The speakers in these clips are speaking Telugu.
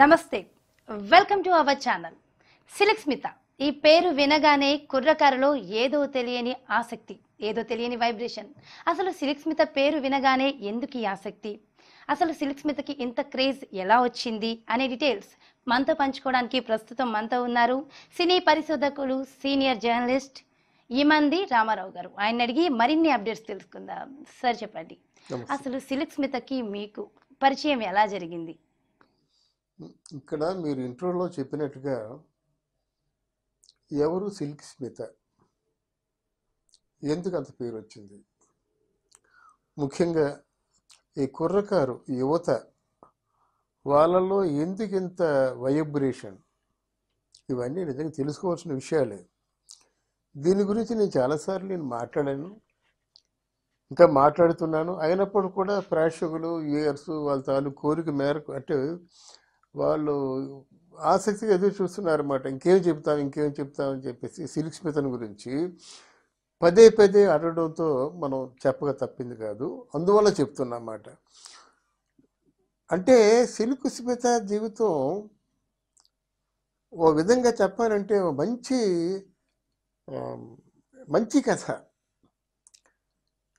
నమస్తే welcome to our channel Smita ఈ పేరు వినగానే కుర్రకారులో ఏదో తెలియని ఆసక్తి ఏదో తెలియని వైబ్రేషన్ అసలు స్మిత పేరు వినగానే ఎందుకు ఈ ఆసక్తి అసలు స్మితకి ఇంత క్రేజ్ ఎలా వచ్చింది అనే డీటెయిల్స్ మనతో పంచుకోవడానికి ప్రస్తుతం మనతో ఉన్నారు సినీ పరిశోధకులు సీనియర్ జర్నలిస్ట్ ఈమంది రామారావు గారు ఆయన అడిగి మరిన్ని అప్డేట్స్ తెలుసుకుందాం సార్ చెప్పండి అసలు స్మితకి మీకు పరిచయం ఎలా జరిగింది ఇక్కడ మీరు ఇంట్రోలో చెప్పినట్టుగా ఎవరు సిల్క్ స్మిత ఎందుకు అంత పేరు వచ్చింది ముఖ్యంగా ఈ కుర్రకారు యువత వాళ్ళలో ఎందుకు ఇంత వైబ్రేషన్ ఇవన్నీ నిజంగా తెలుసుకోవాల్సిన విషయాలే దీని గురించి నేను చాలాసార్లు నేను మాట్లాడాను ఇంకా మాట్లాడుతున్నాను అయినప్పుడు కూడా ప్రేక్షకులు ఇయర్స్ వాళ్ళ తాలూ కోరిక మేరకు అంటే వాళ్ళు ఆసక్తిగా ఎదురు చూస్తున్నారన్నమాట ఇంకేం చెప్తాం ఇంకేం చెప్తామని చెప్పేసి సిలిక్స్మితన్ గురించి పదే పదే అడగడంతో మనం చెప్పక తప్పింది కాదు అందువల్ల చెప్తున్నమాట అంటే సిల్క్ స్మిత జీవితం ఓ విధంగా చెప్పాలంటే మంచి మంచి కథ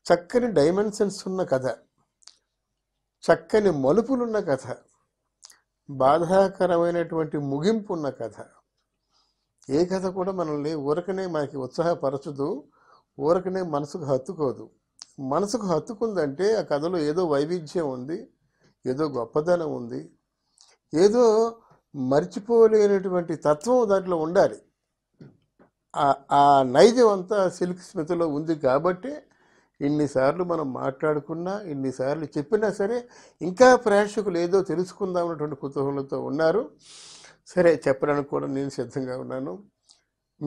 చక్కని డైమెన్షన్స్ ఉన్న కథ చక్కని మలుపులున్న కథ బాధాకరమైనటువంటి ముగింపు ఉన్న కథ ఏ కథ కూడా మనల్ని ఊరకనే మనకి ఉత్సాహపరచదు ఊరకనే మనసుకు హత్తుకోదు మనసుకు హత్తుకుందంటే ఆ కథలో ఏదో వైవిధ్యం ఉంది ఏదో గొప్పదనం ఉంది ఏదో మర్చిపోలేనటువంటి తత్వం దాంట్లో ఉండాలి ఆ నైజం అంతా సిల్క్ స్మితిలో ఉంది కాబట్టి ఇన్నిసార్లు మనం మాట్లాడుకున్నా ఇన్నిసార్లు చెప్పినా సరే ఇంకా ప్రేక్షకులు ఏదో తెలుసుకుందాం అన్నటువంటి కుతూహలంతో ఉన్నారు సరే చెప్పడానికి కూడా నేను సిద్ధంగా ఉన్నాను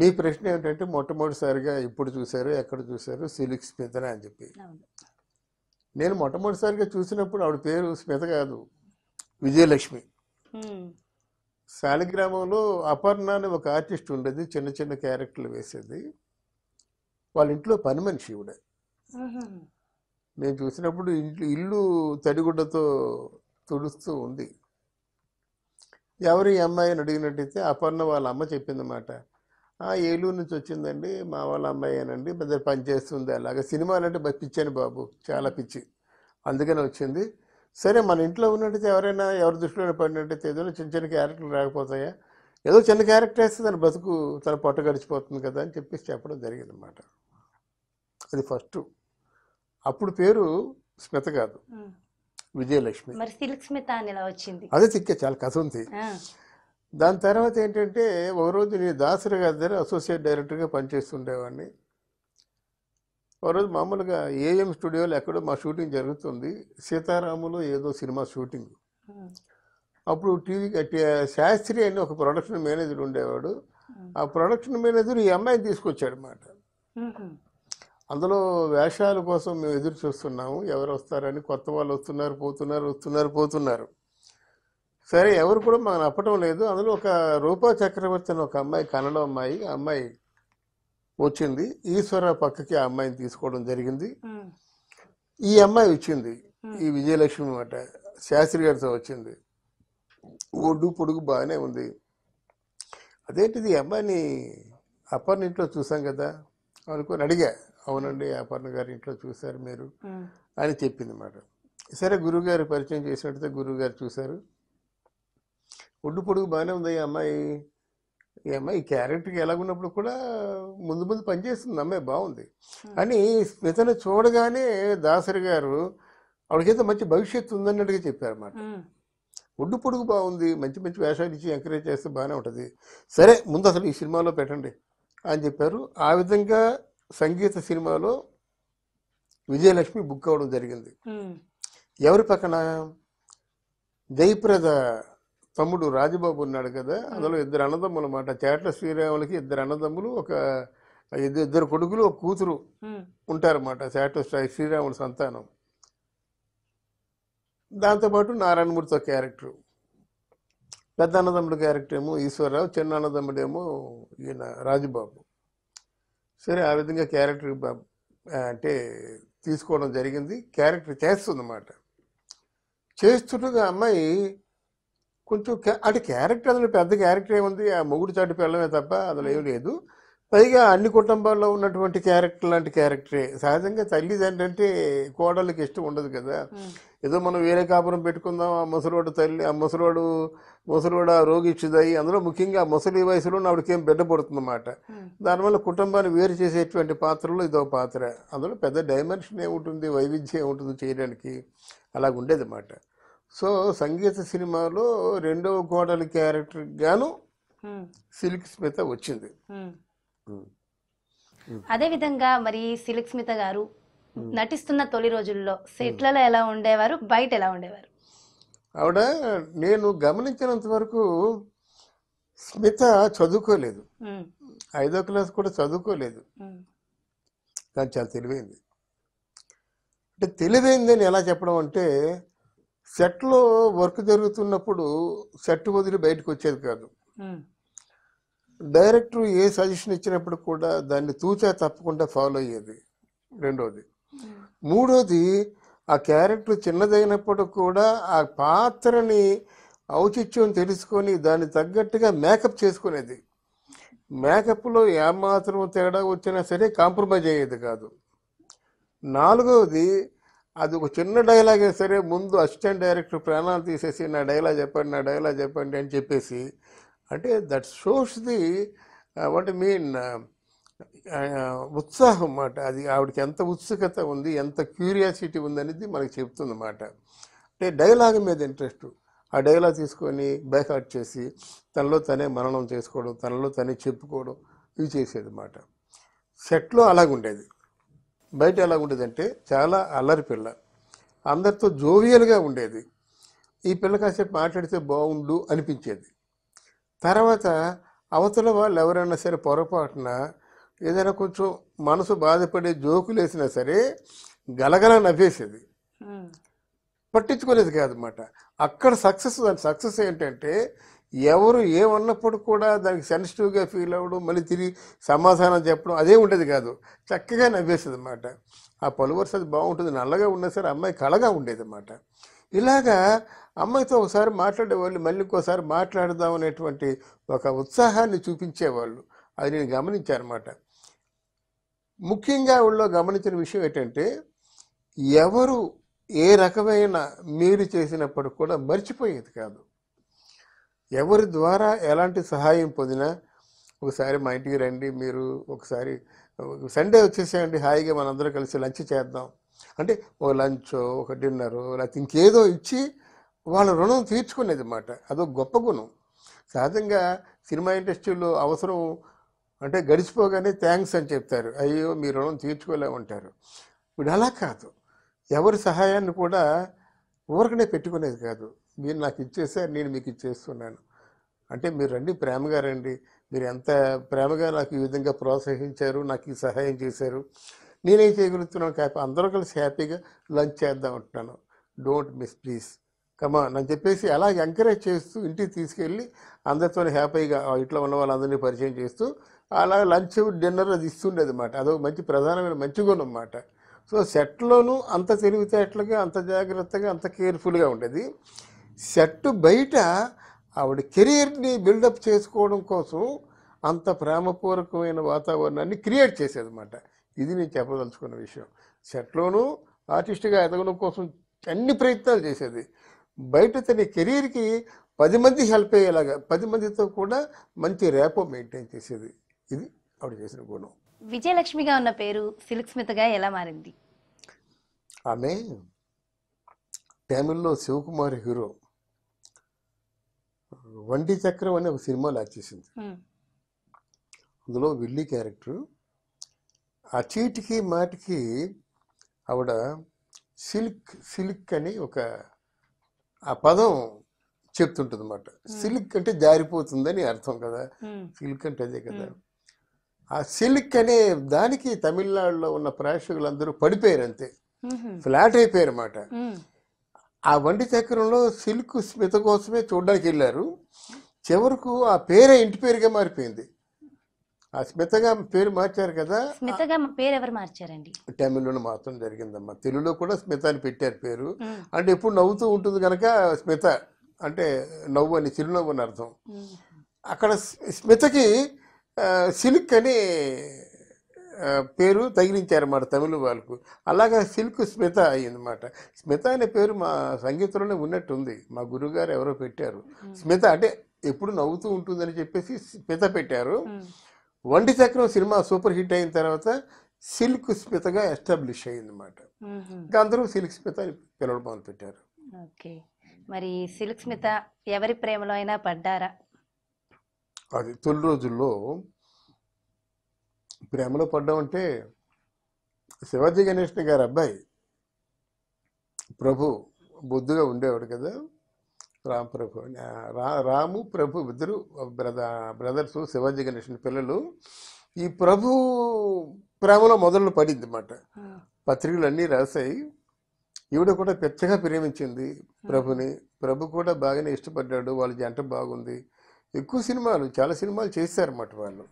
మీ ప్రశ్న ఏమిటంటే మొట్టమొదటిసారిగా ఎప్పుడు చూశారు ఎక్కడ చూశారు సిలిక్ స్మితన అని చెప్పి నేను మొట్టమొదటిసారిగా చూసినప్పుడు ఆవిడ పేరు స్మిత కాదు విజయలక్ష్మి శాలిగ్రామంలో అపర్ణ అనే ఒక ఆర్టిస్ట్ ఉండేది చిన్న చిన్న క్యారెక్టర్లు వేసేది వాళ్ళ ఇంట్లో పని మనిషి ఇవిడే నేను చూసినప్పుడు ఇంట్లో ఇల్లు తడిగుడ్డతో తుడుస్తూ ఉంది ఎవరు ఈ అమ్మాయి అని అడిగినట్టయితే అపర్ణ వాళ్ళ అమ్మ చెప్పిందన్నమాట ఏలూరు నుంచి వచ్చిందండి మా వాళ్ళ అమ్మాయి అనండి పెద్ద పనిచేస్తుంది అలాగే అంటే పిచ్చని బాబు చాలా పిచ్చి అందుకనే వచ్చింది సరే మన ఇంట్లో ఉన్నట్టయితే ఎవరైనా ఎవరి దృష్టిలో పడినట్టయితే ఏదో చిన్న చిన్న క్యారెక్టర్లు రాకపోతాయా ఏదో చిన్న క్యారెక్టర్ వేస్తే తన బతుకు తన పొట్ట గడిచిపోతుంది కదా అని చెప్పేసి చెప్పడం జరిగిందన్నమాట అది ఫస్ట్ అప్పుడు పేరు స్మిత కాదు విజయలక్ష్మి అదే చిక్కే చాలా కథ ఉంది దాని తర్వాత ఏంటంటే ఒకరోజు నేను దాసరి గారి దగ్గర అసోసియేట్ డైరెక్టర్గా పనిచేస్తుండేవాడిని ఒకరోజు మామూలుగా ఏఎం స్టూడియోలో ఎక్కడో మా షూటింగ్ జరుగుతుంది సీతారాములు ఏదో సినిమా షూటింగ్ అప్పుడు టీవీ శాస్త్రి అని ఒక ప్రొడక్షన్ మేనేజర్ ఉండేవాడు ఆ ప్రొడక్షన్ మేనేజర్ ఈ అమ్మాయిని తీసుకొచ్చాడు అన్నమాట అందులో వేషాల కోసం మేము ఎదురు చూస్తున్నాము ఎవరు వస్తారని కొత్త వాళ్ళు వస్తున్నారు పోతున్నారు వస్తున్నారు పోతున్నారు సరే ఎవరు కూడా మాకు నప్పటం లేదు అందులో ఒక రూపా చక్రవర్తి అని ఒక అమ్మాయి కన్నడ అమ్మాయి అమ్మాయి వచ్చింది ఈశ్వర పక్కకి ఆ అమ్మాయిని తీసుకోవడం జరిగింది ఈ అమ్మాయి వచ్చింది ఈ విజయలక్ష్మి అనమాట శాస్త్రి గారితో వచ్చింది ఒడ్డు పొడుగు బాగానే ఉంది అదేంటిది అమ్మాయిని ఇంట్లో చూసాం కదా అనుకుని అడిగా అవునండి అపర్ణ గారి ఇంట్లో చూశారు మీరు అని చెప్పింది మాట సరే గురువుగారు పరిచయం చేసినట్టుతో గురువుగారు చూశారు ఒడ్డు పొడుగు బాగానే ఉంది ఈ అమ్మాయి ఈ అమ్మాయి క్యారెక్టర్కి ఎలాగున్నప్పుడు కూడా ముందు ముందు పనిచేస్తుంది అమ్మాయి బాగుంది అని స్మితన చూడగానే దాసరి గారు ఆవిడకైతే మంచి భవిష్యత్తు ఉందన్నట్టుగా చెప్పారన్నమాట ఒడ్డు పొడుగు బాగుంది మంచి మంచి వేషాలు ఇచ్చి ఎంకరేజ్ చేస్తే బాగానే ఉంటుంది సరే ముందు అసలు ఈ సినిమాలో పెట్టండి అని చెప్పారు ఆ విధంగా సంగీత సినిమాలో విజయలక్ష్మి బుక్ అవ్వడం జరిగింది ఎవరి పక్కన జయప్రద తమ్ముడు రాజబాబు ఉన్నాడు కదా అందులో ఇద్దరు అన్నదమ్ములు అన్నమాట చేట్ల శ్రీరాములకి ఇద్దరు అన్నదమ్ములు ఒక ఇద్దరు కొడుకులు ఒక కూతురు ఉంటారన్నమాట చేట్ల శ్రీరాముల సంతానం దాంతోపాటు నారాయణమూర్తితో క్యారెక్టర్ పెద్ద అన్నదమ్ముడు క్యారెక్టర్ ఏమో ఈశ్వరరావు చిన్న అన్నదమ్ముడేమో ఈయన రాజుబాబు సరే ఆ విధంగా క్యారెక్టర్ అంటే తీసుకోవడం జరిగింది క్యారెక్టర్ చేస్తుందన్నమాట చేస్తుండగా అమ్మాయి కొంచెం అంటే క్యారెక్టర్ అందులో పెద్ద క్యారెక్టర్ ఏముంది ఆ మొగుడు చాటు పిల్లమే తప్ప అందులో ఏం లేదు పైగా అన్ని కుటుంబాల్లో ఉన్నటువంటి క్యారెక్టర్ లాంటి క్యారెక్టరే సహజంగా తల్లి తండ్రి అంటే కోడళ్ళకి ఇష్టం ఉండదు కదా ఏదో మనం వేరే కాపురం పెట్టుకుందాం ఆ ముసలివాడు తల్లి ఆ ముసలివాడు ముసలివాడు ఆ ఇచ్చిదాయి అందులో ముఖ్యంగా ఆ ముసలి వయసులో ఆవిడకేం బిడ్డ పడుతుందన్నమాట దానివల్ల కుటుంబాన్ని వేరు చేసేటువంటి పాత్రలో ఇదో పాత్ర అందులో పెద్ద డైమెన్షన్ ఏముంటుంది వైవిధ్యం ఏముంటుంది చేయడానికి అలాగ అన్నమాట సో సంగీత సినిమాలో రెండవ కోడలి క్యారెక్టర్ గాను సిల్క్ స్మిత వచ్చింది అదే విధంగా మరి సిలిక్ స్మిత గారు నటిస్తున్న తొలి రోజుల్లో సెట్లలో ఎలా ఉండేవారు బయట ఎలా ఉండేవారు ఆవిడ నేను గమనించినంత వరకు స్మిత చదువుకోలేదు ఐదో క్లాస్ కూడా చదువుకోలేదు కానీ చాలా తెలివైంది అంటే తెలివైంది అని ఎలా చెప్పడం అంటే సెట్లో వర్క్ జరుగుతున్నప్పుడు సెట్ వదిలి బయటకు వచ్చేది కాదు డైరెక్టర్ ఏ సజెషన్ ఇచ్చినప్పుడు కూడా దాన్ని తూచా తప్పకుండా ఫాలో అయ్యేది రెండోది మూడోది ఆ క్యారెక్టర్ చిన్నదైనప్పుడు కూడా ఆ పాత్రని ఔచిత్యం తెలుసుకొని దాన్ని తగ్గట్టుగా మేకప్ చేసుకునేది మేకప్లో ఏమాత్రం తేడా వచ్చినా సరే కాంప్రమైజ్ అయ్యేది కాదు నాలుగవది అది ఒక చిన్న డైలాగే సరే ముందు అసిస్టెంట్ డైరెక్టర్ ప్రాణాలు తీసేసి నా డైలాగ్ చెప్పండి నా డైలాగ్ చెప్పండి అని చెప్పేసి అంటే that shows the what mean ఉత్సాహం అన్నమాట అది ఆవిడకి ఎంత ఉత్సుకత ఉంది ఎంత క్యూరియాసిటీ ఉంది అనేది మనకు చెప్తుందన్నమాట అంటే డైలాగ్ మీద ఇంట్రెస్ట్ ఆ డైలాగ్ తీసుకొని బ్యాకౌట్ చేసి తనలో తనే మరణం చేసుకోవడం తనలో తనే చెప్పుకోవడం ఇవి చేసేది అన్నమాట సెట్లో అలాగుండేది బయట ఎలాగుండేది అంటే చాలా అల్లరి పిల్ల అందరితో జోవియల్గా ఉండేది ఈ పిల్ల కాసేపు మాట్లాడితే బాగుండు అనిపించేది తర్వాత అవతల వాళ్ళు ఎవరైనా సరే పొరపాటున ఏదైనా కొంచెం మనసు బాధపడే జోకులు వేసినా సరే గలగల నవ్వేసేది పట్టించుకోలేదు కాదనమాట అక్కడ సక్సెస్ దాని సక్సెస్ ఏంటంటే ఎవరు ఏమన్నప్పుడు కూడా దానికి సెన్సిటివ్గా ఫీల్ అవ్వడం మళ్ళీ తిరిగి సమాధానం చెప్పడం అదే ఉండేది కాదు చక్కగా నవ్వేసేది అనమాట ఆ పలువర్స్ అది బాగుంటుంది నల్లగా ఉన్నా సరే అమ్మాయి కళగా ఉండేది అనమాట ఇలాగా అమ్మాయితో ఒకసారి మాట్లాడేవాళ్ళు మళ్ళీ ఇంకోసారి మాట్లాడదాం అనేటువంటి ఒక ఉత్సాహాన్ని చూపించేవాళ్ళు అది నేను గమనించానమాట ముఖ్యంగా వాళ్ళు గమనించిన విషయం ఏంటంటే ఎవరు ఏ రకమైన మీరు చేసినప్పుడు కూడా మర్చిపోయేది కాదు ఎవరి ద్వారా ఎలాంటి సహాయం పొందినా ఒకసారి మా ఇంటికి రండి మీరు ఒకసారి సండే వచ్చేసేయండి హాయిగా మనందరం కలిసి లంచ్ చేద్దాం అంటే ఒక లంచ్ ఒక డిన్నరు లేకపోతే ఇంకేదో ఇచ్చి వాళ్ళ రుణం తీర్చుకునేది మాట అదో గొప్ప గుణం సహజంగా సినిమా ఇండస్ట్రీలో అవసరం అంటే గడిచిపోగానే థ్యాంక్స్ అని చెప్తారు అయ్యో మీ రుణం ఉంటారు ఇప్పుడు అలా కాదు ఎవరి సహాయాన్ని కూడా ఊరకనే పెట్టుకునేది కాదు మీరు నాకు ఇచ్చేసారు నేను మీకు ఇచ్చేస్తున్నాను అంటే మీరు రండి ప్రేమగా రండి మీరు ఎంత ప్రేమగా నాకు ఈ విధంగా ప్రోత్సహించారు నాకు ఈ సహాయం చేశారు నేనేం చేయగలుగుతున్నాను హ్యాపీ అందరూ కలిసి హ్యాపీగా లంచ్ చేద్దాం అంటున్నాను డోంట్ మిస్ ప్లీజ్ కమా అని చెప్పేసి అలా ఎంకరేజ్ చేస్తూ ఇంటికి తీసుకెళ్ళి అందరితో హ్యాపీగా ఇంట్లో ఉన్న వాళ్ళందరినీ పరిచయం చేస్తూ అలా లంచ్ డిన్నర్ అది ఇస్తుండేది అనమాట అదొక మంచి ప్రధానమైన మంచి గుణం అన్నమాట సో సెట్లోనూ అంత తెలివితేటలుగా అంత జాగ్రత్తగా అంత కేర్ఫుల్గా ఉండేది సెట్ బయట ఆవిడ కెరీర్ని బిల్డప్ చేసుకోవడం కోసం అంత ప్రేమపూర్వకమైన వాతావరణాన్ని క్రియేట్ చేసేదన్నమాట ఇది నేను చెప్పదలుచుకున్న విషయం సెట్లోనూ ఆర్టిస్ట్గా ఎదగడం కోసం అన్ని ప్రయత్నాలు చేసేది బయట తన కెరీర్కి పది మంది హెల్ప్ అయ్యేలాగా పది మందితో కూడా మంచి ర్యాపో మెయింటైన్ చేసేది ఇది ఆవిడ చేసిన గుణం విజయలక్ష్మిగా ఉన్న పేరు సిల్క్ ఎలా మారింది ఆమె తమిళ్లో శివకుమార్ హీరో వండి చక్రం అనే ఒక సినిమా లాక్ చేసింది అందులో విల్లీ క్యారెక్టర్ ఆ చీటికి మాటికి ఆవిడ సిల్క్ సిల్క్ అని ఒక ఆ పదం చెప్తుంటుంది అనమాట సిల్క్ అంటే జారిపోతుందని అర్థం కదా సిల్క్ అంటే అదే కదా ఆ సిల్క్ అనే దానికి తమిళనాడులో ఉన్న ప్రేక్షకులందరూ పడిపోయారు అంతే ఫ్లాట్ అయిపోయారు అనమాట ఆ వండి చక్రంలో సిల్క్ స్మిత కోసమే చూడడానికి వెళ్ళారు చివరకు ఆ పేరే ఇంటి పేరుగా మారిపోయింది ఆ స్మితగా పేరు మార్చారు కదా స్మితగా పేరు ఎవరు మార్చారండి తమిళ్లో మాత్రం జరిగిందమ్మ తెలుగులో కూడా స్మిత అని పెట్టారు పేరు అంటే ఎప్పుడు నవ్వుతూ ఉంటుంది కనుక స్మిత అంటే నవ్వు అని చిరునవ్వు అని అర్థం అక్కడ స్మితకి సిల్క్ అని పేరు తగిలించారన్నమాట తమిళ వాళ్ళకు అలాగా సిల్క్ స్మిత అయ్యిందన్నమాట స్మిత అనే పేరు మా సంగీతంలోనే ఉన్నట్టుంది మా గురువుగారు ఎవరో పెట్టారు స్మిత అంటే ఎప్పుడు నవ్వుతూ ఉంటుందని చెప్పేసి స్మిత పెట్టారు వండి చక్రం సినిమా సూపర్ హిట్ అయిన తర్వాత సిల్క్ స్మితగా ఎస్టాబ్లిష్ అయిందన్నమాట ఇంకా అందరూ సిల్క్ స్మిత అని పిలవడం మొదలుపెట్టారు ఓకే మరి సిల్క్ స్మిత ఎవరి ప్రేమలో అయినా పడ్డారా అది తొలి రోజుల్లో ప్రేమలో పడ్డం అంటే శివాజీ గణేష్ గారి అబ్బాయి ప్రభు బుద్ధుగా ఉండేవాడు కదా రామ్ ప్రభు రాము ప్రభు ఇద్దరు బ్రదర్ బ్రదర్సు శివాజీ గణేషన్ పిల్లలు ఈ ప్రభు ప్రేమలో మొదలు పడింది అన్నమాట పత్రికలు అన్నీ రాశాయి ఈవిడ కూడా పెద్దగా ప్రేమించింది ప్రభుని ప్రభు కూడా బాగానే ఇష్టపడ్డాడు వాళ్ళ జంట బాగుంది ఎక్కువ సినిమాలు చాలా సినిమాలు చేశారన్నమాట వాళ్ళు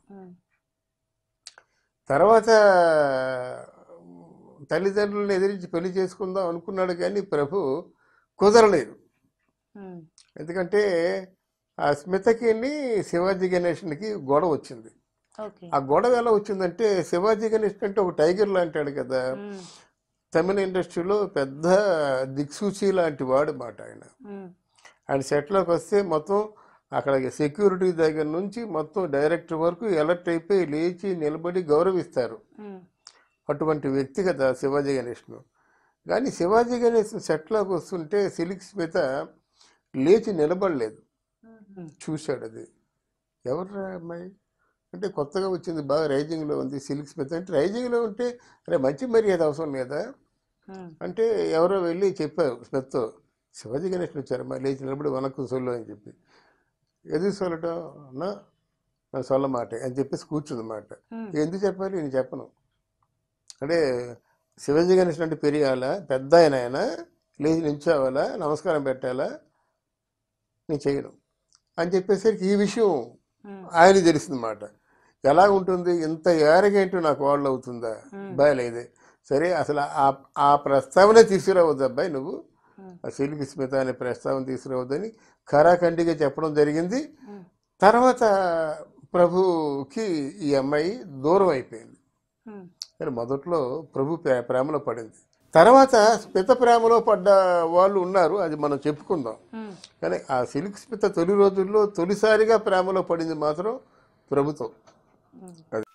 తర్వాత తల్లిదండ్రులను ఎదిరించి పెళ్లి చేసుకుందాం అనుకున్నాడు కానీ ప్రభు కుదరలేదు ఎందుకంటే ఆ స్మితకిని శివాజీ గణేష్కి గొడవ వచ్చింది ఆ గొడవ ఎలా వచ్చిందంటే శివాజీ గణేష్ అంటే ఒక టైగర్ లాంటాడు కదా తమిళ ఇండస్ట్రీలో పెద్ద దిక్సూచి లాంటి వాడు మాట ఆయన ఆయన సెట్లోకి వస్తే మొత్తం అక్కడ సెక్యూరిటీ దగ్గర నుంచి మొత్తం డైరెక్టర్ వరకు ఎలర్ట్ అయిపోయి లేచి నిలబడి గౌరవిస్తారు అటువంటి వ్యక్తి కదా శివాజీ గణేష్ను కానీ శివాజీ గణేష్ సెట్లోకి వస్తుంటే సిలిక్ స్మిత లేచి నిలబడలేదు చూశాడు అది ఎవరు అమ్మాయి అంటే కొత్తగా వచ్చింది బాగా రైజింగ్లో ఉంది సిల్క్ స్మిత్ అంటే రైజింగ్లో ఉంటే అరే మంచి మర్యాద అవసరం లేదా అంటే ఎవరో వెళ్ళి చెప్పారు స్మిత్తో శివాజీ గణేష్ వచ్చారమ్మా లేచి నిలబడి వనకు సొల్లు అని చెప్పి ఎది సొల్లటం అన్నా నా సొల్ల మాట అని చెప్పేసి కూర్చుంది మాట ఎందుకు చెప్పాలి నేను చెప్పను అంటే శివాజీ గణేష్ అంటే పెరిగాల పెద్ద ఆయన ఆయన లేచి నించోవాలా నమస్కారం పెట్టాలా నేను చేయను అని చెప్పేసరికి ఈ విషయం ఆయన తెలిసిందన్నమాట ఎలా ఉంటుంది ఇంత ఏరగేంటి నాకు వాళ్ళు అవుతుందా లేదే సరే అసలు ఆ ప్రస్తావన తీసుకురావద్దు అబ్బాయి నువ్వు సిల్క్ స్మిత అనే ప్రస్తావన తీసుకురావద్దని ఖరాఖండిగా చెప్పడం జరిగింది తర్వాత ప్రభుకి ఈ అమ్మాయి దూరం అయిపోయింది మరి మొదట్లో ప్రభు ప్రేమలో పడింది తర్వాత స్మిత ప్రేమలో పడ్డ వాళ్ళు ఉన్నారు అది మనం చెప్పుకుందాం కానీ ఆ సిల్క్ స్మిత తొలి రోజుల్లో తొలిసారిగా ప్రేమలో పడింది మాత్రం ప్రభుత్వం